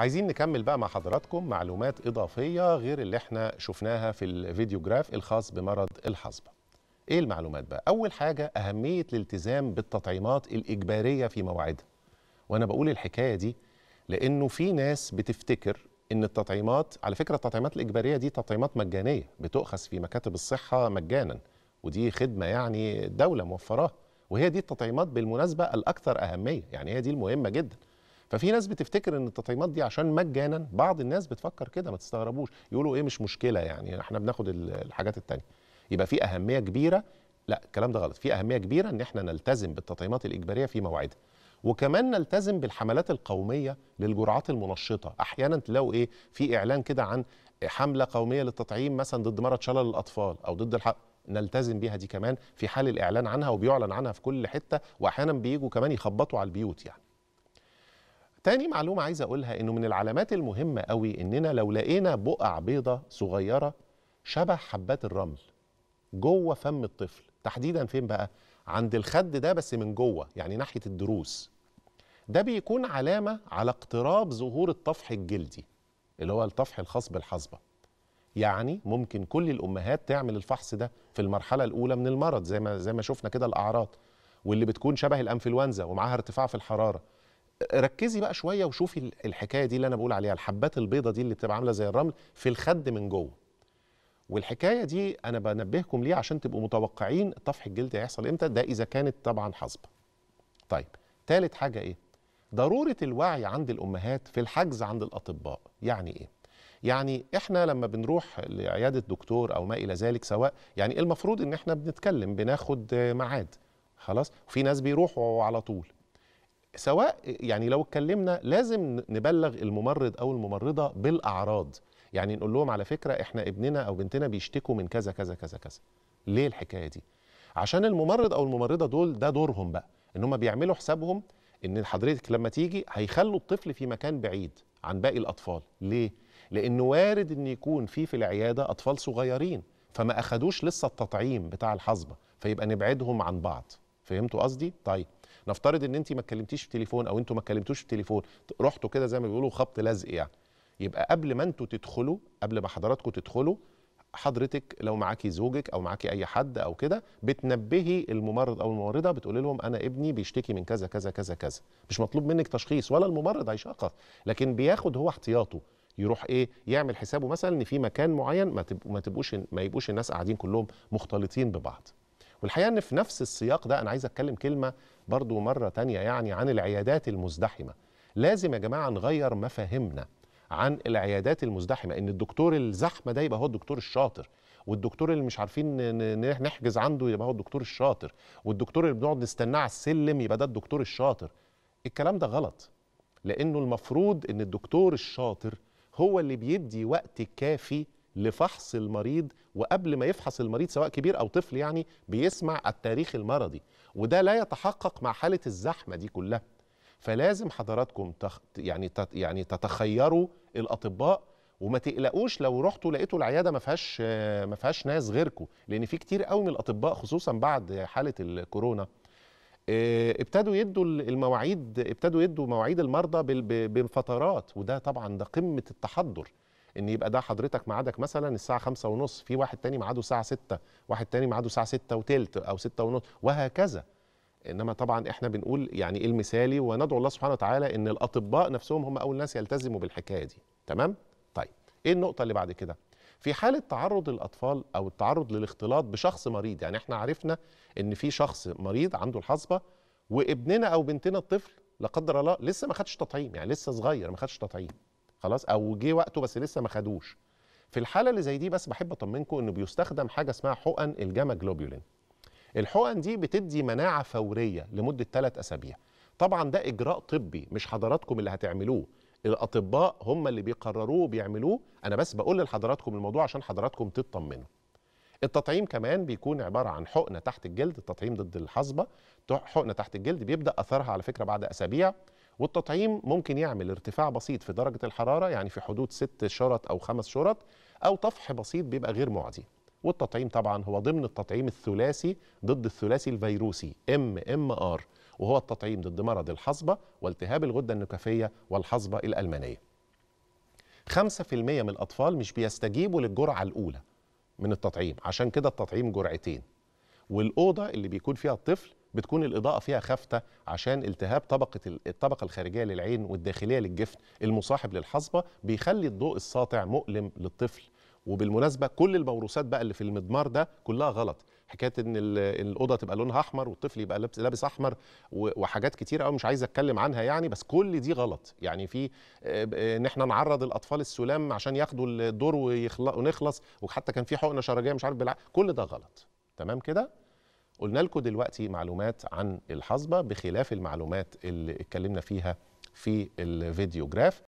عايزين نكمل بقى مع حضراتكم معلومات إضافية غير اللي احنا شفناها في الفيديو جراف الخاص بمرض الحصبة ايه المعلومات بقى؟ أول حاجة أهمية الالتزام بالتطعيمات الإجبارية في موعدها وأنا بقول الحكاية دي لأنه في ناس بتفتكر ان التطعيمات على فكره التطعيمات الاجباريه دي تطعيمات مجانيه بتؤخذ في مكاتب الصحه مجانا ودي خدمه يعني الدوله موفراها وهي دي التطعيمات بالمناسبه الاكثر اهميه يعني هي دي المهمه جدا ففي ناس بتفتكر ان التطعيمات دي عشان مجانا بعض الناس بتفكر كده ما تستغربوش يقولوا ايه مش مشكله يعني احنا بناخد الحاجات التانية يبقى في اهميه كبيره لا الكلام ده غلط في اهميه كبيره ان احنا نلتزم بالتطعيمات الاجباريه في موعدها وكمان نلتزم بالحملات القوميه للجرعات المنشطه احيانا تلاقوا ايه في اعلان كده عن حمله قوميه للتطعيم مثلا ضد مرض شلل الاطفال او ضد الحق نلتزم بيها دي كمان في حال الاعلان عنها وبيعلن عنها في كل حته واحيانا بييجوا كمان يخبطوا على البيوت يعني تاني معلومة عايز أقولها إنه من العلامات المهمة قوي إننا لو لقينا بقع بيضة صغيرة شبه حبات الرمل جوه فم الطفل تحديدا فين بقى؟ عند الخد ده بس من جوه يعني ناحية الضروس ده بيكون علامة على اقتراب ظهور الطفح الجلدي اللي هو الطفح الخاص بالحصبة يعني ممكن كل الأمهات تعمل الفحص ده في المرحلة الأولى من المرض زي ما, زي ما شفنا كده الأعراض واللي بتكون شبه الأنفلونزا ومعاها ارتفاع في الحرارة ركزي بقى شويه وشوفي الحكايه دي اللي انا بقول عليها الحبات البيضه دي اللي بتبقى عامله زي الرمل في الخد من جوه والحكايه دي انا بنبهكم ليه عشان تبقوا متوقعين طفح الجلد هيحصل امتى ده اذا كانت طبعا حصبه طيب ثالث حاجه ايه ضروره الوعي عند الامهات في الحجز عند الاطباء يعني ايه يعني احنا لما بنروح لعياده دكتور او ما الى ذلك سواء يعني المفروض ان احنا بنتكلم بناخد معاد خلاص في ناس بيروحوا على طول سواء يعني لو اتكلمنا لازم نبلغ الممرض او الممرضه بالاعراض يعني نقول لهم على فكره احنا ابننا او بنتنا بيشتكوا من كذا كذا كذا كذا ليه الحكايه دي عشان الممرض او الممرضه دول ده دورهم بقى ان هم بيعملوا حسابهم ان حضرتك لما تيجي هيخلوا الطفل في مكان بعيد عن باقي الاطفال ليه لانه وارد ان يكون في في العياده اطفال صغيرين فما اخدوش لسه التطعيم بتاع الحصبه فيبقى نبعدهم عن بعض فهمتوا قصدي طيب نفترض ان انت ما اتكلمتيش في تليفون او انتوا ما اتكلمتوش في تليفون رحتوا كده زي ما بيقولوا خبط لزق يعني يبقى قبل ما انتوا تدخلوا قبل ما حضراتكم تدخلوا حضرتك لو معاكي زوجك او معاكي اي حد او كده بتنبهي الممرض او الممرضه بتقول لهم انا ابني بيشتكي من كذا كذا كذا كذا مش مطلوب منك تشخيص ولا الممرض هيشخص لكن بياخد هو احتياطه يروح ايه يعمل حسابه مثلا ان في مكان معين ما تبقوش ما يبقوش الناس قاعدين كلهم مختلطين ببعض والحقيقه ان في نفس السياق ده انا عايز اتكلم كلمه برضو مره تانية يعني عن العيادات المزدحمه لازم يا جماعه نغير مفاهيمنا عن العيادات المزدحمه ان الدكتور الزحمه ده يبقى هو الدكتور الشاطر والدكتور اللي مش عارفين نحجز عنده يبقى هو الدكتور الشاطر والدكتور اللي بنقعد نستناه على السلم يبقى ده الدكتور الشاطر الكلام ده غلط لانه المفروض ان الدكتور الشاطر هو اللي بيدي وقت كافي لفحص المريض وقبل ما يفحص المريض سواء كبير او طفل يعني بيسمع التاريخ المرضي وده لا يتحقق مع حاله الزحمه دي كلها فلازم حضراتكم تخ... يعني تت... يعني تتخيروا الاطباء وما تقلقوش لو رحتوا لقيتوا العياده ما فيهاش ما فيهاش ناس غيركم لان في كتير قوي من الاطباء خصوصا بعد حاله الكورونا آه، ابتدوا يدوا المواعيد ابتدوا يدوا مواعيد المرضى بفترات وده طبعا ده قمه التحضر ان يبقى ده حضرتك ميعادك مثلا الساعه خمسة ونص في واحد تاني ميعاده الساعه ستة واحد تاني ميعاده الساعه ستة وتلت او ستة ونص وهكذا انما طبعا احنا بنقول يعني ايه المثالي وندعو الله سبحانه وتعالى ان الاطباء نفسهم هم اول ناس يلتزموا بالحكايه دي تمام طيب ايه النقطه اللي بعد كده في حاله تعرض الاطفال او التعرض للاختلاط بشخص مريض يعني احنا عرفنا ان في شخص مريض عنده الحصبه وابننا او بنتنا الطفل لا قدر الله لسه ما خدش تطعيم يعني لسه صغير ما خدش تطعيم خلاص او جه وقته بس لسه ما خدوش في الحاله اللي زي دي بس بحب اطمنكم انه بيستخدم حاجه اسمها حقن الجاما جلوبيولين الحقن دي بتدي مناعه فوريه لمده 3 اسابيع طبعا ده اجراء طبي مش حضراتكم اللي هتعملوه الاطباء هم اللي بيقرروه وبيعملوه انا بس بقول لحضراتكم الموضوع عشان حضراتكم تطمنوا التطعيم كمان بيكون عباره عن حقنه تحت الجلد التطعيم ضد الحصبه حقنه تحت الجلد بيبدا اثرها على فكره بعد اسابيع والتطعيم ممكن يعمل ارتفاع بسيط في درجة الحرارة يعني في حدود 6 شرط أو 5 شرط أو طفح بسيط بيبقى غير معدي والتطعيم طبعا هو ضمن التطعيم الثلاثي ضد الثلاثي الفيروسي ام ام ار وهو التطعيم ضد مرض الحصبة والتهاب الغدة النكفية والحصبة الألمانية 5% من الأطفال مش بيستجيبوا للجرعة الأولى من التطعيم عشان كده التطعيم جرعتين والاوضه اللي بيكون فيها الطفل بتكون الاضاءه فيها خافته عشان التهاب طبقه الطبقه الخارجيه للعين والداخليه للجفن المصاحب للحصبه بيخلي الضوء الساطع مؤلم للطفل وبالمناسبه كل الموروثات بقى اللي في المضمار ده كلها غلط حكايه ان الاوضه تبقى لونها احمر والطفل يبقى لابس لابس احمر وحاجات كتير قوي مش عايز اتكلم عنها يعني بس كل دي غلط يعني في آه، ان احنا نعرض الاطفال السلام عشان ياخدوا الدور ونخلص وحتى كان في حقنه شرجيه مش عارف بالع... كل ده غلط تمام كده قلنا لكم دلوقتي معلومات عن الحصبه بخلاف المعلومات اللي اتكلمنا فيها في الفيديو جراف